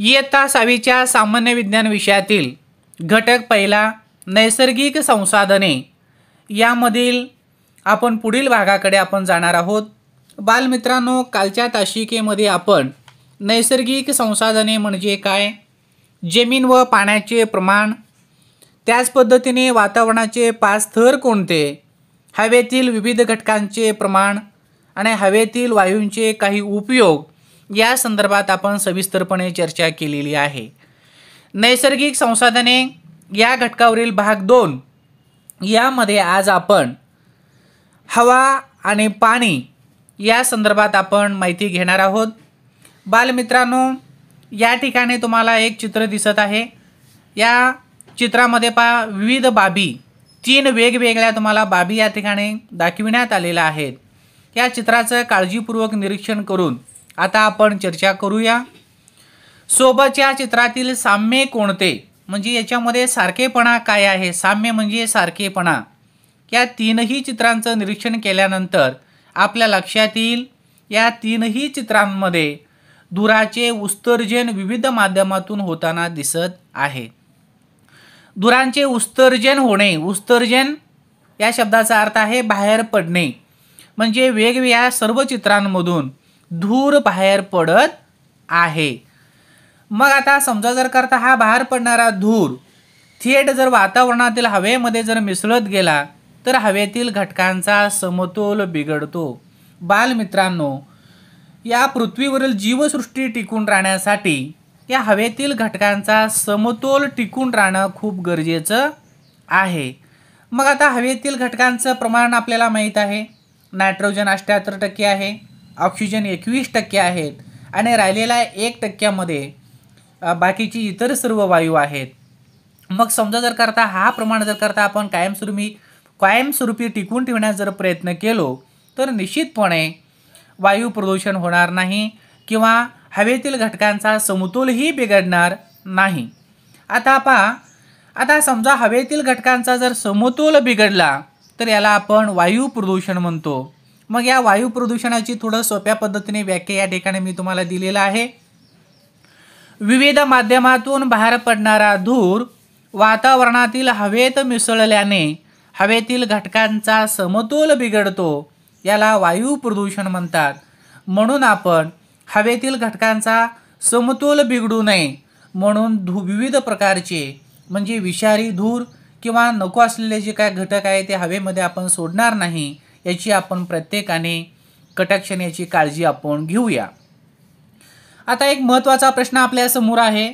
इयत्ता सावीच्या सामान्य विज्ञान विषयातील घटक पहिला नैसर्गिक संसाधने यामधील आपण पुढील भागाकडे आपण जाणार आहोत बालमित्रांनो कालच्या ताशिकेमध्ये आपण नैसर्गिक संसाधने म्हणजे काय जमीन व पाण्याचे प्रमाण त्याच पद्धतीने वातावरणाचे पाच थर कोणते हवेतील विविध घटकांचे प्रमाण आणि हवेतील वायूंचे काही उपयोग या संदर्भात आपण सविस्तरपणे चर्चा केलेली आहे नैसर्गिक संसाधने या घटकावरील भाग दोन यामध्ये आज आपण हवा आणि पाणी या संदर्भात आपण माहिती घेणार आहोत बालमित्रांनो या ठिकाणी तुम्हाला एक चित्र दिसत आहे या चित्रामध्ये पहा विविध बाबी तीन वेगवेगळ्या तुम्हाला बाबी या ठिकाणी दाखविण्यात आलेल्या आहेत या चित्राचं काळजीपूर्वक निरीक्षण करून आता आपण चर्चा करूया सोबतच्या चित्रातील साम्य कोणते म्हणजे याच्यामध्ये सारखेपणा काय आहे साम्य म्हणजे सारखेपणा या तीनही चित्रांचं निरीक्षण केल्यानंतर आपल्या लक्षात येईल या तीनही चित्रांमध्ये दुराचे उत्सर्जन विविध माध्यमातून होताना दिसत आहे दुरांचे उत्सर्जन होणे उत्सर्जन या शब्दाचा अर्थ आहे बाहेर पडणे म्हणजे वेगवेगळ्या सर्व चित्रांमधून धूर बाहेर पडत आहे मग आता समजा जर करता हा बाहेर पडणारा धूर थेट जर वातावरणातील हवेमध्ये जर मिसळत गेला तर हवेतील घटकांचा समतोल बिघडतो बालमित्रांनो या पृथ्वीवरील जीवसृष्टी टिकून राहण्यासाठी या हवेतील घटकांचा समतोल टिकून राहणं खूप गरजेचं आहे मग आता हवेतील घटकांचं प्रमाण आपल्याला माहीत आहे नायट्रोजन अष्ट्याहत्तर टक्के आहे ऑक्सिजन एकवीस टक्के आहेत आणि राहिलेला एक टक्क्यामध्ये बाकीची इतर सर्व वायू आहेत मग समजा जर करता हा प्रमाण जर करता आपण कायमस्वरूपी कायमस्वरूपी टिकून ठेवण्याचा जर प्रयत्न केलो तर निश्चितपणे वायू प्रदूषण होणार नाही किंवा हवेतील घटकांचा समतोलही बिघडणार नाही आता पहा आता समजा हवेतील घटकांचा जर समतोल बिघडला तर याला आपण वायू प्रदूषण म्हणतो मग या वायू प्रदूषणाची थोडं सोप्या पद्धतीने व्याख्या या ठिकाणी मी तुम्हाला दिलेला आहे विविध माध्यमातून बाहेर पडणारा धूर वातावरणातील हवेत मिसळल्याने हवेतील घटकांचा समतोल बिघडतो याला वायू प्रदूषण म्हणतात म्हणून आपण हवेतील घटकांचा समतोल बिघडू नये म्हणून धू विविध प्रकारचे म्हणजे विषारी धूर किंवा नको असलेले जे काय घटक आहे ते हवेमध्ये आपण सोडणार नाही याची आपण प्रत्येकाने कटाक्षाने याची काळजी आपण घेऊया आता एक महत्त्वाचा प्रश्न आपल्यासमोर आहे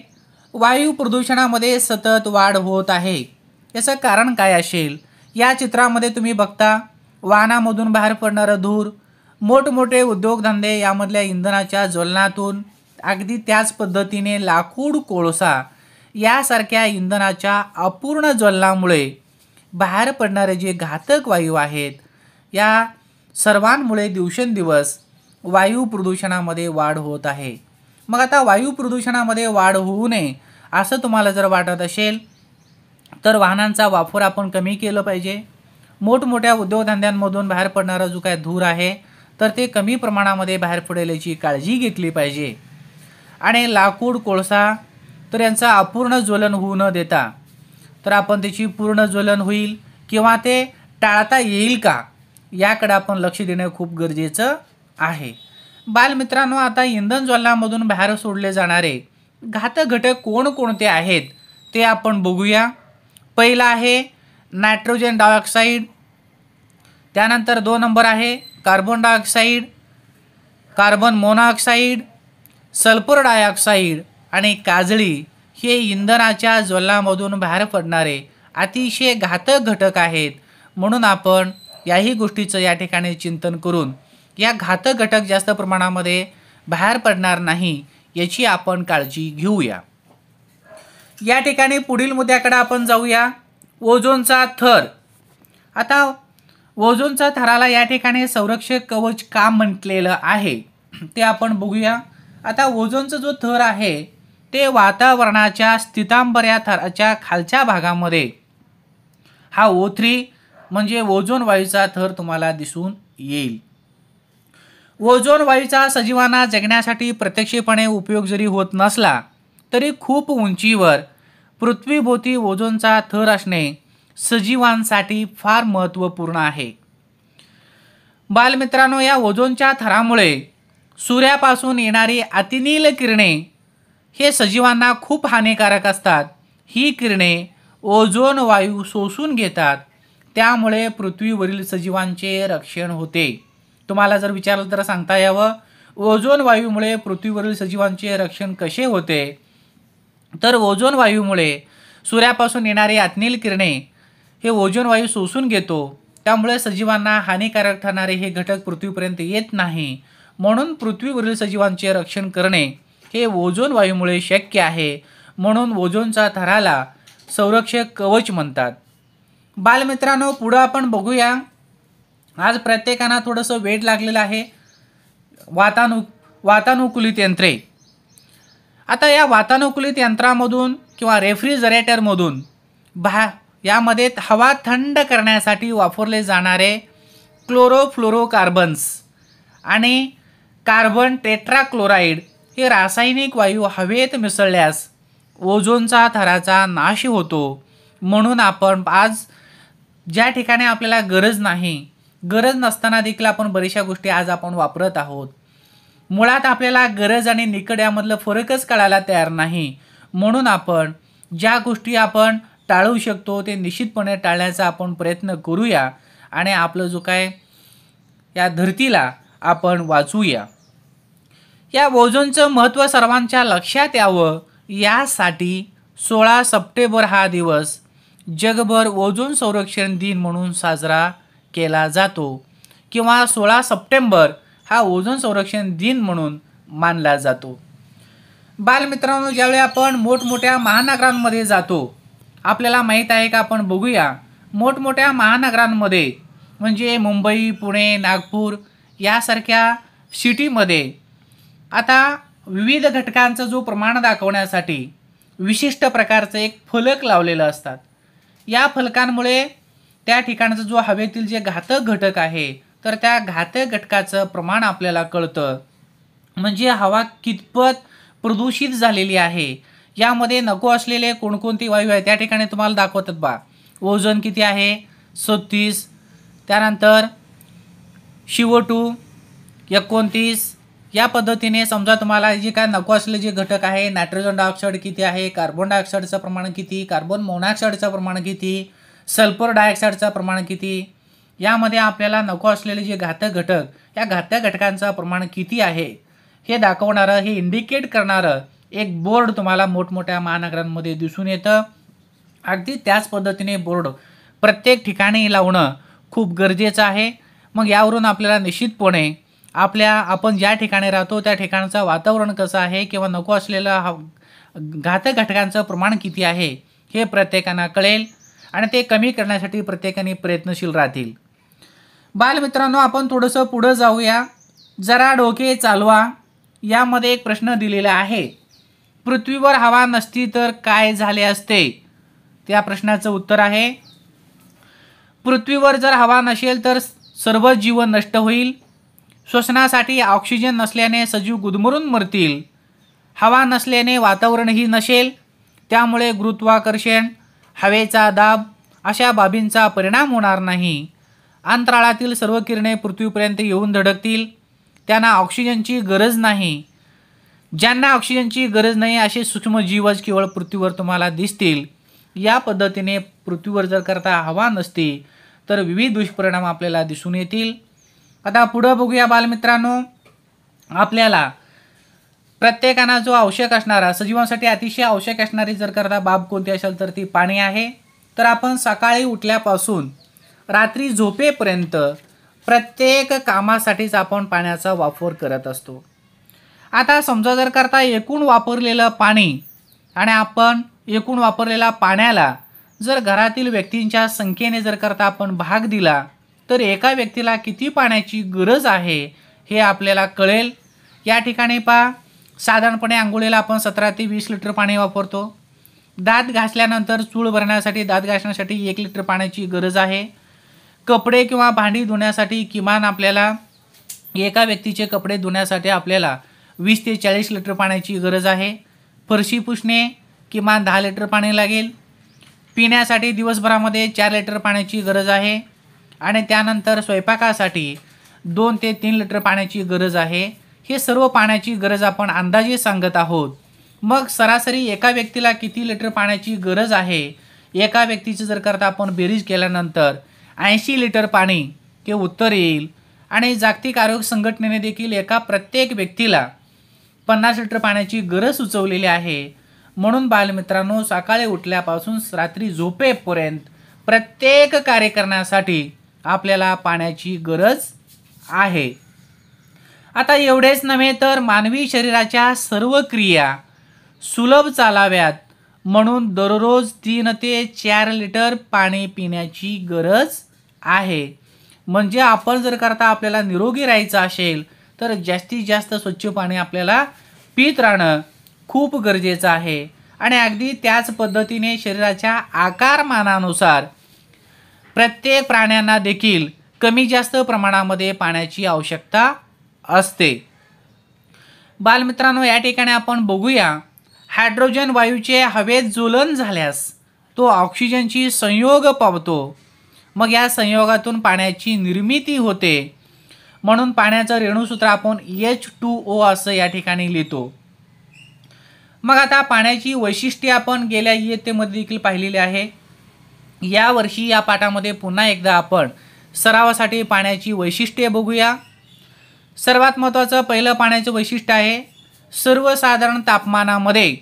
वायू प्रदूषणामध्ये सतत वाढ होत आहे याचं कारण काय असेल या चित्रामध्ये तुम्ही बघता वाहनामधून बाहेर पडणारं धूर मोठमोठे उद्योगधंदे यामधल्या इंधनाच्या ज्वलनातून अगदी त्याच पद्धतीने लाकूड कोळसा यासारख्या इंधनाच्या अपूर्ण ज्वलनामुळे बाहेर पडणारे जे घातक वायू आहेत या सर्वांमुळे दिवसेंदिवस वायू प्रदूषणामध्ये वाढ होत आहे मग आता वायू प्रदूषणामध्ये वाढ होऊ नये असं तुम्हाला जर वाटत असेल तर वाहनांचा वापर आपण कमी केलं पाहिजे मोठमोठ्या उद्योगधंद्यांमधून बाहेर पडणारा जो काय धूर आहे तर ते कमी प्रमाणामध्ये बाहेर पडेल याची काळजी घेतली पाहिजे आणि लाकूड कोळसा तर यांचा अपूर्ण ज्वलन होऊ न देता तर आपण त्याची पूर्ण ज्वलन होईल किंवा ते टाळता येईल का याकडे आपण लक्ष देणं खूप गरजेचं आहे बालमित्रांनो आता इंधन ज्वलनामधून बाहेर सोडले जाणारे घातक घटक कोणकोणते आहेत ते आपण बघूया पहिला आहे नायट्रोजन डायऑक्साईड त्यानंतर दोन नंबर आहे carbon dioxide carbon monoxide sulphur dioxide आणि काजळी हे इंधनाच्या ज्वलनामधून बाहेर पडणारे अतिशय घातक घटक आहेत म्हणून आपण याही गोष्टीचं या ठिकाणी चिंतन करून या घातक घटक जास्त प्रमाणामध्ये बाहेर पडणार नाही याची आपण काळजी घेऊया या ठिकाणी पुढील मुद्द्याकडे आपण जाऊया ओझोनचा थर आता ओझोनचा थराला या ठिकाणी संरक्षक कवच का म्हटलेलं आहे ते आपण बघूया आता ओझोनचं जो थर आहे ते वातावरणाच्या स्थितांबऱ्या थराच्या खालच्या भागामध्ये हा ओ थ्री म्हणजे ओझोन वायूचा थर तुम्हाला दिसून येईल ओझोन वायूचा सजीवांना जगण्यासाठी प्रत्यक्षपणे उपयोग जरी होत नसला तरी खूप उंचीवर पृथ्वीभोवती ओझोनचा थर असणे सजीवांसाठी फार महत्त्वपूर्ण आहे बालमित्रांनो या ओझोनच्या थरामुळे सूर्यापासून येणारी अतिनील किरणे हे सजीवांना खूप हानिकारक असतात ही किरणे ओझोन वायू शोषून घेतात त्यामुळे पृथ्वीवरील सजीवांचे रक्षण होते तुम्हाला जर विचारलं तर सांगता यावं ओझोन वायूमुळे पृथ्वीवरील सजीवांचे रक्षण कसे होते तर ओझोन वायूमुळे सूर्यापासून येणारे आत्नील किरणे हे ओझोन वायू शोषून घेतो त्यामुळे सजीवांना हानिकारक ठरणारे हे घटक पृथ्वीपर्यंत येत नाही म्हणून पृथ्वीवरील सजीवांचे रक्षण करणे हे ओझोन वायूमुळे शक्य आहे म्हणून ओझोनचा थराला संरक्षक कवच म्हणतात बालमित्रांनो पुढं आपण बघूया आज प्रत्येकांना थोडंसं वेट लागलेलं आहे वातानु वातानुकूलित यंत्रे आता या वातानुकूलित यंत्रामधून किंवा रेफ्रिजरेटरमधून भा यामध्ये हवा थंड करण्यासाठी वापरले जाणारे क्लोरोफ्लोरोकार्बन्स आणि कार्बन टेट्राक्लोराईड हे रासायनिक वायू हवेत मिसळल्यास ओझोनचा थराचा नाश होतो म्हणून आपण आज ज्या ठिकाणी आपल्याला गरज नाही गरज नसताना देखील आपण बऱ्याचशा गोष्टी आज आपण वापरत आहोत मुळात आपल्याला गरज आणि निकड यामधलं फरकच कळायला तयार नाही म्हणून आपण ज्या गोष्टी आपण टाळू शकतो ते निश्चितपणे टाळण्याचा आपण प्रयत्न करूया आणि आपलं जो काय या धर्तीला आपण वाचूया या ओझोनचं महत्त्व सर्वांच्या लक्षात यावं यासाठी सोळा सप्टेंबर हा दिवस जगभर ओझोन संरक्षण दिन म्हणून साजरा केला जातो किंवा सोळा सप्टेंबर हा ओझोन संरक्षण दिन म्हणून मानला जातो बालमित्रांनो ज्यावेळी आपण मोठमोठ्या महानगरांमध्ये जातो आपल्याला माहीत आहे का आपण बघूया मोठमोठ्या महानगरांमध्ये म्हणजे मुंबई पुणे नागपूर यासारख्या सिटीमध्ये आता विविध घटकांचं जो प्रमाण दाखवण्यासाठी विशिष्ट प्रकारचं एक फलक लावलेलं असतात या फलकांमुळे त्या ठिकाणचा जो हवेतील जे घातक घटक आहे तर त्या घातक घटकाचं प्रमाण आपल्याला कळतं म्हणजे हवा कितपत प्रदूषित झालेली आहे यामध्ये नको असलेले कोणकोणते वायू आहे त्या ठिकाणी तुम्हाला दाखवतात बा ओझन किती आहे सत्तीस त्यानंतर शिवटू एकोणतीस या पद्धतीने समजा तुम्हाला जे काय नको असले जे घटक आहे नायट्रोजन डायऑक्साईड किती आहे कार्बन डायऑक्साईडचं प्रमाण किती कार्बन मोनॉक्साईडचं प्रमाण किती सल्फर डायऑक्साईडचं प्रमाण किती यामध्ये आपल्याला नको असलेले जे घातक घटक या घातक घटकांचं प्रमाण किती आहे हे दाखवणारं हे इंडिकेट करणारं एक बोर्ड तुम्हाला मोठमोठ्या महानगरांमध्ये दिसून येतं अगदी त्याच पद्धतीने बोर्ड प्रत्येक ठिकाणी लावणं खूप गरजेचं आहे मग यावरून आपल्याला निश्चितपणे आपल्या आपण ज्या ठिकाणी राहतो त्या ठिकाणचं वातावरण कसं आहे किंवा नको असलेलं हा घातक घटकांचं प्रमाण किती आहे हे प्रत्येकांना कळेल आणि ते कमी करण्यासाठी प्रत्येकाने प्रयत्नशील राहतील बालमित्रांनो आपण थोडंसं पुढं जाऊया जरा डोके चालवा यामध्ये एक प्रश्न दिलेला आहे पृथ्वीवर हवा नसती तर काय झाले असते त्या प्रश्नाचं उत्तर आहे पृथ्वीवर जर हवा नसेल तर सर्व जीवन नष्ट होईल श्वसनासाठी ऑक्सिजन नसल्याने सजीव गुदमरून मरतील हवा नसल्याने वातावरणही नसेल त्यामुळे गुरुत्वाकर्षण हवेचा दाब अशा बाबींचा परिणाम होणार नाही अंतराळातील सर्व किरणे पृथ्वीपर्यंत येऊन धडकतील त्यांना ऑक्सिजनची गरज नाही ज्यांना ऑक्सिजनची गरज नाही असे सूक्ष्मजीवच केवळ पृथ्वीवर तुम्हाला दिसतील या पद्धतीने पृथ्वीवर जर करता हवा नसते तर विविध दुष्परिणाम आपल्याला दिसून येतील आता पुढं बघूया बालमित्रांनो आपल्याला प्रत्येकाना जो आवश्यक असणारा सजीवांसाठी अतिशय आवश्यक असणारी जर करता बाब कोणती असेल तर ती पाणी आहे तर आपण सकाळी उठल्यापासून रात्री झोपेपर्यंत प्रत्येक कामासाठीच आपण पाण्याचा वापर करत असतो आता समजा जर करता एकूण वापरलेलं पाणी आणि आपण एकूण वापरलेल्या पाण्याला जर घरातील व्यक्तींच्या संख्येने जर करता आपण भाग दिला तर एका व्यक्तीला किती पाण्याची गरज आहे हे आपल्याला कळेल या ठिकाणी पहा साधारणपणे आंघोळीला आपण सतरा ते वीस लिटर पाणी वापरतो दात घासल्यानंतर चूळ भरण्यासाठी दात घासण्यासाठी एक लिटर पाण्याची गरज आहे कपडे किंवा भांडी धुण्यासाठी किमान आपल्याला एका व्यक्तीचे कपडे धुण्यासाठी आपल्याला वीस ते चाळीस लिटर पाण्याची गरज आहे फरशी पुसणे किमान दहा लिटर पाणी लागेल पिण्यासाठी दिवसभरामध्ये चार लिटर पाण्याची गरज आहे आणि त्यानंतर स्वयंपाकासाठी दोन ते तीन लिटर पाण्याची गरज आहे हे सर्व पाण्याची गरज आपण अंदाजे सांगत आहोत मग सरासरी एका व्यक्तीला किती लिटर पाण्याची गरज आहे एका व्यक्तीची जर करता आपण बेरीज केल्यानंतर ऐंशी लिटर पाणी हे उत्तर येईल आणि जागतिक आरोग्य संघटनेने देखील एका प्रत्येक व्यक्तीला पन्नास लिटर पाण्याची गरज सुचवलेली आहे म्हणून बालमित्रांनो सकाळी उठल्यापासून रात्री झोपेपर्यंत प्रत्येक कार्य करण्यासाठी आपल्याला पाण्याची गरज आहे आता एवढेच नव्हे तर मानवी शरीराच्या सर्व क्रिया सुलभ चालाव्यात म्हणून दररोज तीन ते चार लिटर पाणी पिण्याची गरज आहे म्हणजे आपण जर करता आपल्याला निरोगी राहायचं असेल तर जास्तीत जास्त स्वच्छ पाणी आपल्याला पित राहणं खूप गरजेचं आहे आणि अगदी त्याच पद्धतीने शरीराच्या आकारमानानुसार प्रत्येक प्राण्यांना देखील कमी जास्त प्रमाणामध्ये पाण्याची आवश्यकता असते बालमित्रांनो या ठिकाणी आपण बघूया हायड्रोजन वायूचे हवेत ज्वलन झाल्यास तो ऑक्सिजनची संयोग पावतो मग या संयोगातून पाण्याची निर्मिती होते म्हणून पाण्याचं रेणूसूत्र आपण एच टू ओ असं या ठिकाणी लिहितो मग आता पाण्याची वैशिष्ट्ये आपण गेल्या इयत्तेमध्ये देखील पाहिलेली आहे यावर्षी या पाठामध्ये पुन्हा एकदा आपण सरावासाठी पाण्याची वैशिष्ट्ये बघूया सर्वात महत्त्वाचं पहिलं पाण्याचं वैशिष्ट्य आहे सर्वसाधारण तापमानामध्ये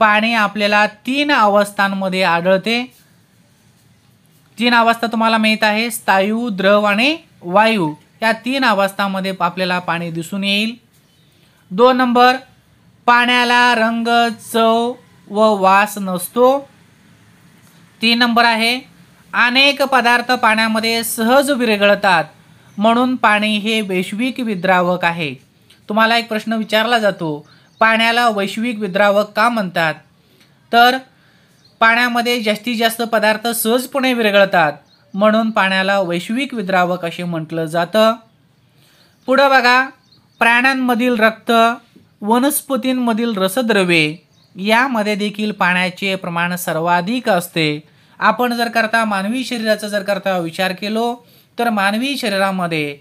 पाणी आपल्याला तीन अवस्थांमध्ये आढळते तीन अवस्था तुम्हाला माहीत आहे स्थायू द्रव आणि वायू या तीन अवस्थांमध्ये आपल्याला पाणी दिसून येईल दोन नंबर पाण्याला रंग चव व वास नसतो तीन नंबर आहे अनेक पदार्थ पाण्यामध्ये सहज विरघळतात म्हणून पाणी हे वैश्विक विद्रावक आहे तुम्हाला एक प्रश्न विचारला जातो पाण्याला वैश्विक विद्रावक का म्हणतात तर पाण्यामध्ये जास्तीत जास्त पदार्थ सहजपणे विरघळतात म्हणून पाण्याला वैश्विक विद्रावक असे म्हटलं जातं पुढं बघा प्राण्यांमधील रक्त वनस्पतींमधील रसद्रव्ये यामध्ये देखील पाण्याचे प्रमाण सर्वाधिक असते आपण जर करता मानवी शरीराचा जर करता विचार केलो तर मानवी शरीरामध्ये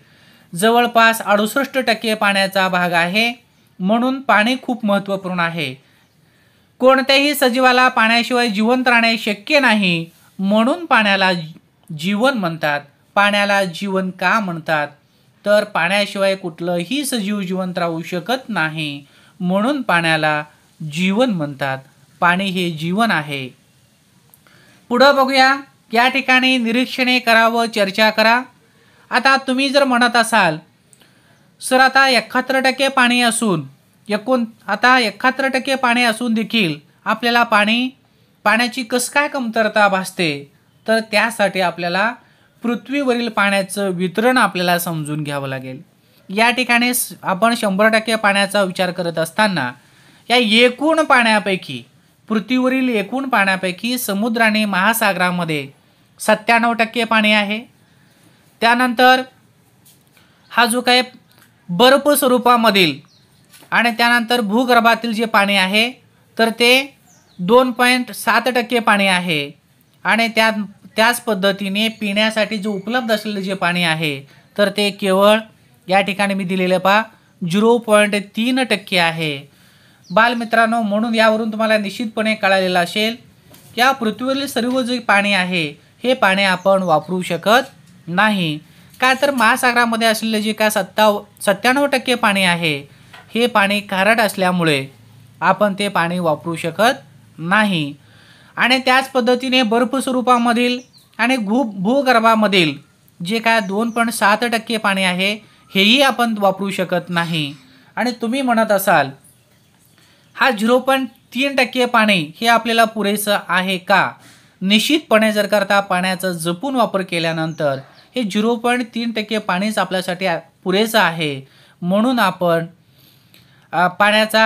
जवळपास अडुसष्ट टक्के पाण्याचा भाग आहे म्हणून पाणी खूप महत्त्वपूर्ण आहे कोणत्याही सजीवाला पाण्याशिवाय जिवंत राहणे शक्य नाही म्हणून पाण्याला जीवन म्हणतात पाण्याला जीवन का म्हणतात तर पाण्याशिवाय कुठलंही सजीव जिवंत राहू शकत नाही म्हणून पाण्याला जीवन म्हणतात पाणी हे जीवन आहे पुढं बघूया या ठिकाणी निरीक्षणे करा व चर्चा करा आता तुम्ही जर म्हणत असाल सर आता एकाहत्तर टक्के पाणी असून एकूण आता एकाहत्तर टक्के पाणी असून देखील आपल्याला पाणी पाण्याची कस काय कमतरता भासते तर त्यासाठी आपल्याला पृथ्वीवरील पाण्याचं वितरण आपल्याला समजून घ्यावं लागेल या ठिकाणी आपण शंभर टक्के पाण्याचा विचार करत असताना या एकूण पाण्यापैकी पृथ्वीवरील एकूण पाण्यापैकी समुद्र आणि महासागरामध्ये सत्त्याण्णव टक्के पाणी आहे त्यानंतर हा जो काही बर्फ स्वरूपामधील आणि त्यानंतर भूगर्भातील जे पाणी आहे तर ते दोन पॉईंट सात टक्के पाणी आहे आणि त्या त्याच पद्धतीने पिण्यासाठी जे उपलब्ध असलेले जे पाणी आहे तर ते केवळ या ठिकाणी मी दिलेलं पहा झिरो पॉईंट तीन टक्के आहे बालमित्रांनो म्हणून यावरून तुम्हाला निश्चितपणे कळालेलं असेल या पृथ्वीवरील सर्व जे पाणी आहे हे पाणी आपण वापरू शकत नाही काय तर महासागरामध्ये असलेले जे काय सत्ताव सत्त्याण्णव टक्के पाणी आहे हे पाणी खारट असल्यामुळे आपण ते पाणी वापरू शकत नाही आणि त्याच पद्धतीने बर्फ स्वरूपामधील आणि भू भूगर्भामधील जे काय दोन पॉईंट सात टक्के पाणी आहे हेही आपण वापरू शकत नाही आणि तुम्ही म्हणत असाल हा झिरो पॉईंट तीन टक्के पाणी हे आपल्याला पुरेसं आहे का निश्चितपणे जर करता पाण्याचा जपून वापर केल्यानंतर हे झिरो पॉईंट तीन टक्के पाणीच आपल्यासाठी पुरेसं आहे म्हणून आपण पाण्याचा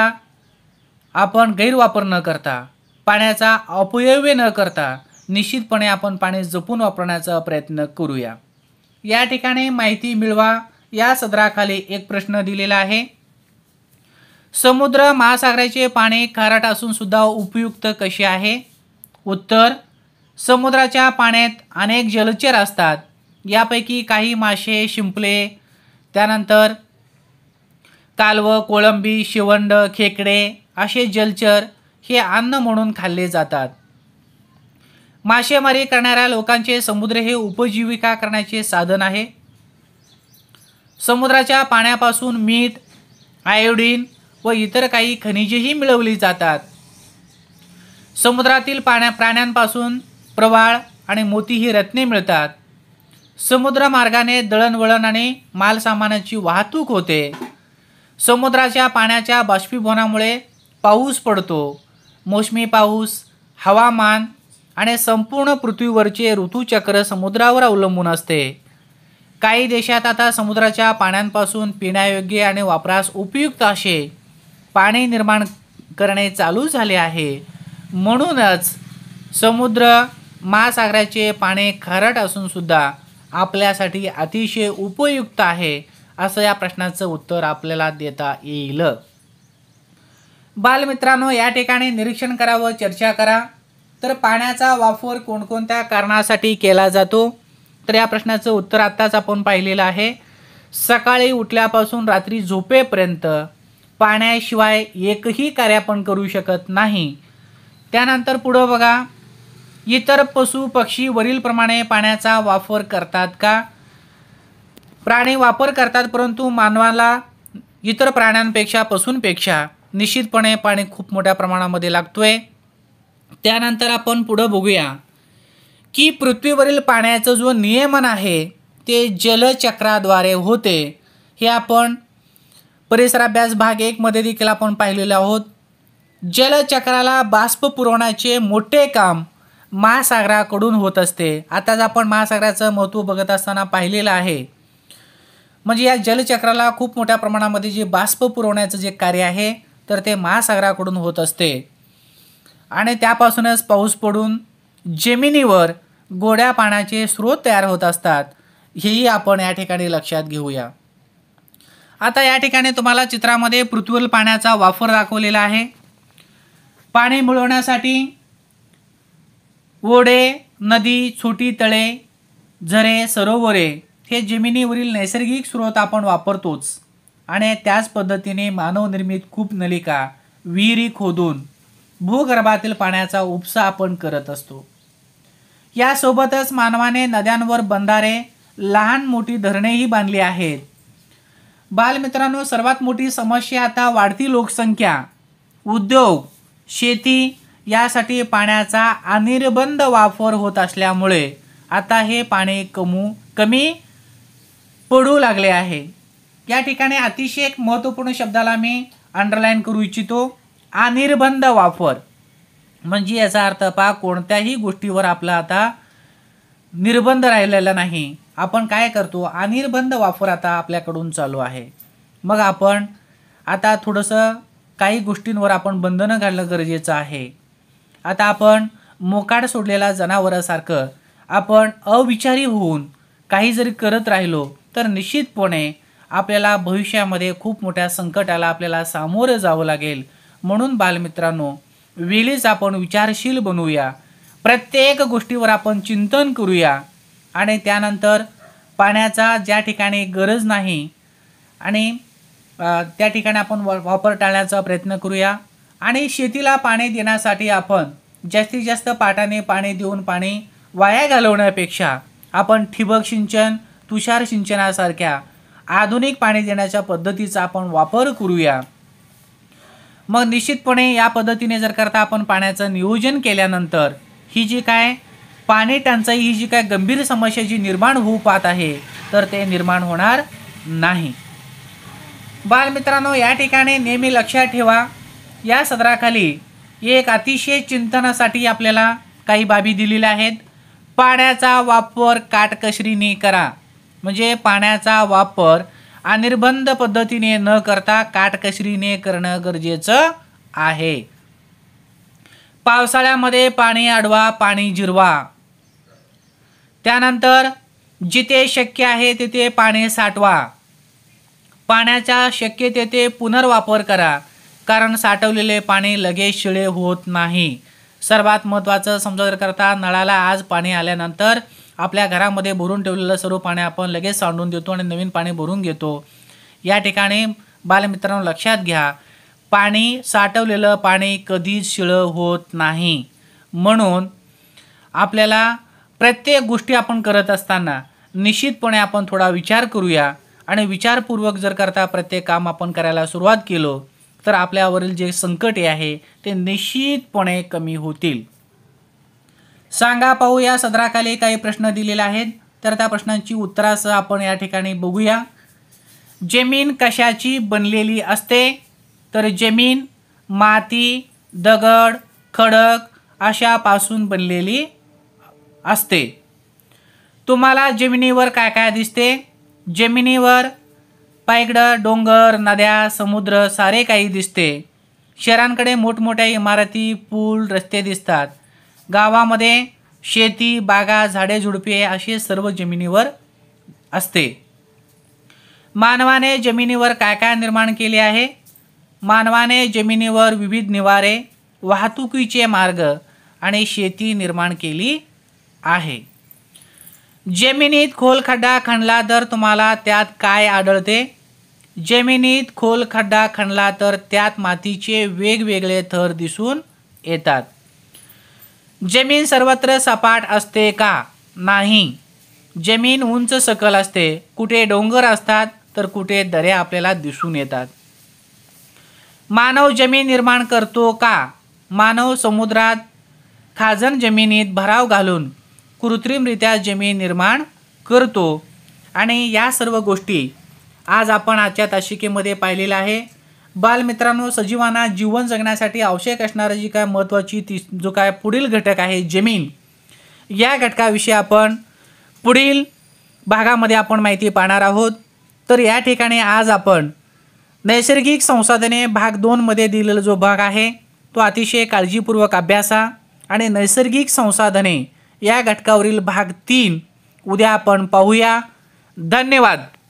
आपण गैरवापर न करता पाण्याचा अपयव्य न करता निश्चितपणे आपण पाणी जपून वापरण्याचा प्रयत्न करूया या ठिकाणी माहिती मिळवा या सदराखाली एक प्रश्न दिलेला आहे समुद्र महासागराचे पाणी खारट असून सुद्धा उपयुक्त कसे आहे उत्तर समुद्राच्या पाण्यात अनेक जलचर असतात यापैकी काही मासे शिंपले त्यानंतर कालव कोळंबी शिवंड खेकडे असे जलचर हे अन्न म्हणून खाल्ले जातात मासेमारी करणाऱ्या लोकांचे समुद्र हे उपजीविका करण्याचे साधन आहे समुद्राच्या पाण्यापासून मीठ आयोडीन व इतर काही खनिजेही मिळवली जातात समुद्रातील पाण्या प्राण्यांपासून प्रवाळ आणि मोती ही रत्ने मिळतात समुद्रमार्गाने दळणवळण आणि मालसामानाची वाहतूक होते समुद्राच्या पाण्याच्या बाष्पीभवनामुळे पाऊस पडतो मोसमी पाऊस हवामान आणि संपूर्ण पृथ्वीवरचे ऋतूचक्र समुद्रावर अवलंबून असते काही देशात आता समुद्राच्या पाण्यांपासून पिण्यायोग्य आणि वापरास उपयुक्त असे पाणी निर्माण करणे चालू झाले आहे म्हणूनच समुद्र महासागराचे पाणी खारट असूनसुद्धा आपल्यासाठी अतिशय उपयुक्त आहे असं या प्रश्नाचं उत्तर आपल्याला देता येईल बालमित्रांनो या ठिकाणी निरीक्षण करा व चर्चा करा तर पाण्याचा वापर कोणकोणत्या कारणासाठी केला जातो तर या प्रश्नाचं उत्तर आत्ताच आपण पाहिलेलं आहे सकाळी उठल्यापासून रात्री झोपेपर्यंत पाण्याशिवाय एकही कार्य आपण करू शकत नाही त्यानंतर पुढं बघा इतर पशु पक्षी वरीलप्रमाणे पाण्याचा वापर करतात का प्राणी वापर करतात परंतु मानवाला इतर प्राण्यांपेक्षा पशूंपेक्षा निश्चितपणे पाणी खूप मोठ्या प्रमाणामध्ये आहे त्यानंतर आपण पुढं बघूया की पृथ्वीवरील पाण्याचं जो नियमन आहे ते जलचक्राद्वारे होते हे आपण परिसराभ्यास भाग एकमध्ये देखील आपण पाहिलेलो आहोत जलचक्राला बाष्प पुरवण्याचे मोठे काम महासागराकडून होत असते आताच आपण महासागराचं महत्त्व बघत असताना पाहिलेलं आहे म्हणजे या जलचक्राला खूप मोठ्या प्रमाणामध्ये जे बाष्प पुरवण्याचं जे कार्य आहे तर ते महासागराकडून होत असते आणि त्यापासूनच पाऊस पडून जमिनीवर गोड्या पाण्याचे स्रोत तयार होत असतात हेही आपण या ठिकाणी लक्षात घेऊया आता या ठिकाणी तुम्हाला चित्रामध्ये पृथ्वीवर पाण्याचा वापर दाखवलेला आहे पाणी मिळवण्यासाठी ओढे नदी छोटी तळे झरे सरोवरे हे जमिनीवरील नैसर्गिक स्रोत आपण वापरतोच आणि त्याच पद्धतीने मानवनिर्मित खूप नलिका विहिरी खोदून भूगर्भातील पाण्याचा उपसा आपण करत असतो यासोबतच मानवाने नद्यांवर बंधारे लहान मोठी धरणेही बांधली आहेत बालमित्रांनो सर्वात मोठी समस्या आता वाढती लोकसंख्या उद्योग शेती यासाठी पाण्याचा अनिर्बंध वापर होत असल्यामुळे आता हे पाणी कमू कमी पडू लागले आहे या ठिकाणी अतिशय एक महत्त्वपूर्ण शब्दाला मी अंडरलाईन करू इच्छितो अनिर्बंध वापर म्हणजे याचा अर्थ पा कोणत्याही गोष्टीवर आपला आता निर्बंध राहिलेला नाही आपण काय करतो अनिर्बंध वापर आता आपल्याकडून चालू आहे मग आपण आता थोडंसं काही गोष्टींवर आपण बंधनं घालणं गरजेचं आहे आता आपण मोकाड सोडलेला जनावरासारखं आपण अविचारी होऊन काही जरी करत राहिलो तर निश्चितपणे आपल्याला भविष्यामध्ये खूप मोठ्या संकटाला आपल्याला सामोरं जावं लागेल म्हणून बालमित्रांनो वेळीच आपण विचारशील बनवूया प्रत्येक गोष्टीवर आपण चिंतन करूया आणि त्यानंतर पाण्याचा ज्या ठिकाणी गरज नाही आणि त्या ठिकाणी आपण वापर टाळण्याचा प्रयत्न करूया आणि शेतीला पाणी देण्यासाठी आपण जास्तीत जास्त पाटाने पाणी देऊन पाणी वाया घालवण्यापेक्षा आपण ठिबक सिंचन तुषार सिंचनासारख्या आधुनिक पाणी देण्याच्या पद्धतीचा आपण वापर करूया मग निश्चितपणे या पद्धतीने जर करता आपण पाण्याचं नियोजन केल्यानंतर ही जी काय पाणी टंचाई ही जी काय गंभीर समस्या जी निर्माण होऊ पाहत आहे तर ते निर्माण होणार नाही बालमित्रांनो या ठिकाणी नेहमी लक्षात ठेवा या सदराखाली एक अतिशय चिंतनासाठी आपल्याला काही बाबी दिलेल्या आहेत पाण्याचा वापर काटकशरीने करा म्हणजे पाण्याचा वापर अनिर्बंध पद्धतीने न करता काटकशरीने करणं गरजेचं आहे पावसाळ्यामध्ये पाणी अडवा पाणी जिरवा त्यानंतर जिथे शक्य आहे तिथे पाणी साठवा पाण्याचा शक्य तेथे पुनर्वापर करा कारण साठवलेले पाणी लगेच शिळे होत नाही सर्वात महत्त्वाचं समजा जर करता नळाला आज पाणी आल्यानंतर आपल्या घरामध्ये भरून ठेवलेलं सर्व पाणी आपण लगेच सांडून देतो आणि नवीन पाणी भरून घेतो या ठिकाणी बालमित्रांनो लक्षात घ्या पाणी साठवलेलं पाणी कधीच शिळं होत नाही म्हणून आपल्याला प्रत्येक गोष्टी आपण करत असताना निश्चितपणे आपण थोडा विचार करूया आणि विचारपूर्वक जर करता प्रत्येक काम आपण करायला सुरुवात केलो तर आपल्यावरील जे संकटे आहे ते निश्चितपणे कमी होतील सांगा पाहू या सदराखाली काही प्रश्न दिलेले आहेत तर त्या प्रश्नांची उत्तरासह आपण या ठिकाणी बघूया जमीन कशाची बनलेली असते तर जमीन माती दगड खडक अशापासून बनलेली असते तुम्हाला जमिनीवर काय काय दिसते जमिनीवर पायगडं डोंगर नद्या समुद्र सारे काही दिसते शहरांकडे मोठमोठ्या इमारती पूल रस्ते दिसतात गावामध्ये शेती बागा झाडे झुडपे असे सर्व जमिनीवर असते मानवाने जमिनीवर काय काय निर्माण केले आहे मानवाने जमिनीवर विविध निवारे वाहतुकीचे मार्ग आणि शेती निर्माण केली आहे जमिनीत खोल खड्डा खणला तर तुम्हाला त्यात काय आढळते जमिनीत खोल खड्डा खणला तर त्यात मातीचे वेगवेगळे थर दिसून येतात जमीन सर्वत्र सपाट असते का नाही जमीन उंच सकल असते कुठे डोंगर असतात तर कुठे दऱ्या आपल्याला दिसून येतात मानव जमीन निर्माण करतो का मानव समुद्रात खाजन जमिनीत भराव घालून कृत्रिमरित्या जमीन निर्माण करतो आणि या सर्व गोष्टी आज आपण आजच्या ताशिकेमध्ये पाहिलेलं आहे बालमित्रांनो सजीवांना जीवन जगण्यासाठी आवश्यक असणारं जी काय महत्त्वाची ती जो काय पुढील घटक आहे जमीन या घटकाविषयी आपण पुढील भागामध्ये आपण माहिती पाहणार आहोत तर या ठिकाणी आज आपण नैसर्गिक संसाधने भाग दोनमध्ये दिलेला जो भाग आहे तो अतिशय काळजीपूर्वक अभ्यासा आणि नैसर्गिक संसाधने या घटकावरील भाग तीन उद्या आपण पाहूया धन्यवाद